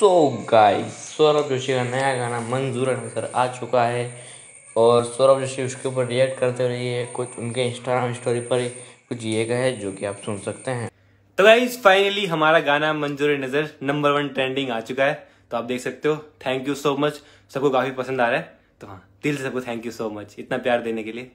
तो गाय सौरभ जोशी का नया गाना मंजूर नज़र आ चुका है और सौरभ जोशी उसके ऊपर रिएक्ट करते रहिए है कुछ उनके इंस्टाग्राम स्टोरी पर कुछ ये है जो कि आप सुन सकते हैं तो गाइज फाइनली हमारा गाना मंजूर नज़र नंबर वन ट्रेंडिंग आ चुका है तो आप देख सकते हो थैंक यू सो मच सबको काफ़ी पसंद आ रहा है तो हाँ दिल से सबको थैंक यू सो मच इतना प्यार देने के लिए